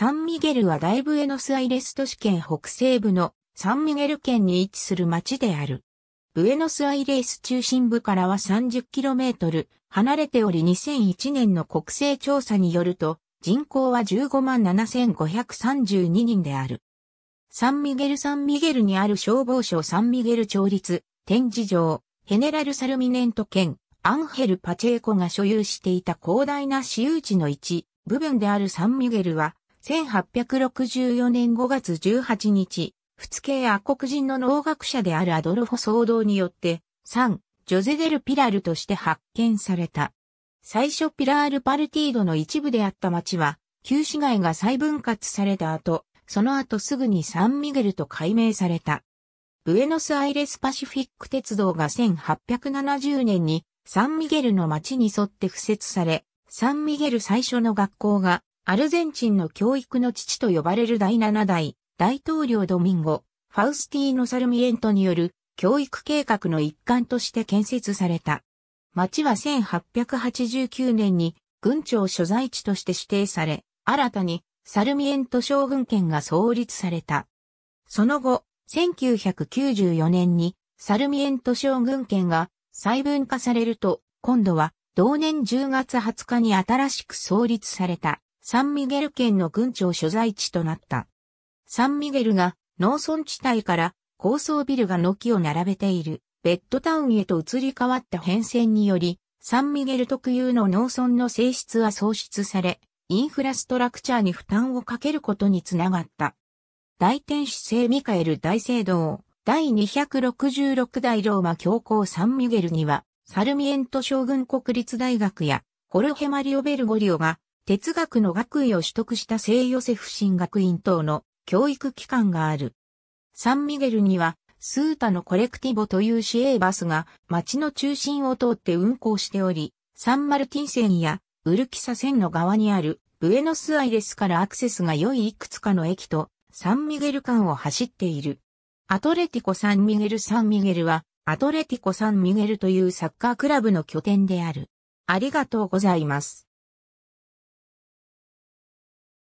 サンミゲルは大ブエノスアイレス都市圏北西部のサンミゲル県に位置する町である。ブエノスアイレス中心部からは 30km 離れており2001年の国勢調査によると人口は15万7532人である。サンミゲルサンミゲルにある消防署サンミゲル町立展示場ヘネラルサルミネント県アンヘル・パチェーコが所有していた広大な私有地の一部分であるサンミゲルは1864年5月18日、二系ア国人の農学者であるアドルフォ騒動によって、3、ジョゼデル・ピラルとして発見された。最初ピラール・パルティードの一部であった町は、旧市街が再分割された後、その後すぐにサンミゲルと改名された。ブエノスアイレスパシフィック鉄道が1870年にサンミゲルの町に沿って敷設され、サンミゲル最初の学校がアルゼンチンの教育の父と呼ばれる第7代大統領ドミンゴ、ファウスティーノ・サルミエントによる教育計画の一環として建設された。町は1889年に軍庁所在地として指定され、新たにサルミエント将軍権が創立された。その後、1994年にサルミエント将軍権が細分化されると、今度は同年10月20日に新しく創立された。サンミゲル県の郡庁所在地となった。サンミゲルが農村地帯から高層ビルが軒を並べているベッドタウンへと移り変わった変遷により、サンミゲル特有の農村の性質は喪失され、インフラストラクチャーに負担をかけることにつながった。大天使聖ミカエル大聖堂、第266代ローマ教皇サンミゲルには、サルミエント将軍国立大学や、ホルヘマリオ・ベルゴリオが哲学の学位を取得した聖ヨセフ神学院等の教育機関がある。サンミゲルには、スータのコレクティボという市営バスが町の中心を通って運行しており、サンマルティン線やウルキサ線の側にあるブエノスアイレスからアクセスが良いいくつかの駅とサンミゲル間を走っている。アトレティコサンミゲルサンミゲルはアトレティコサンミゲルというサッカークラブの拠点である。ありがとうございます。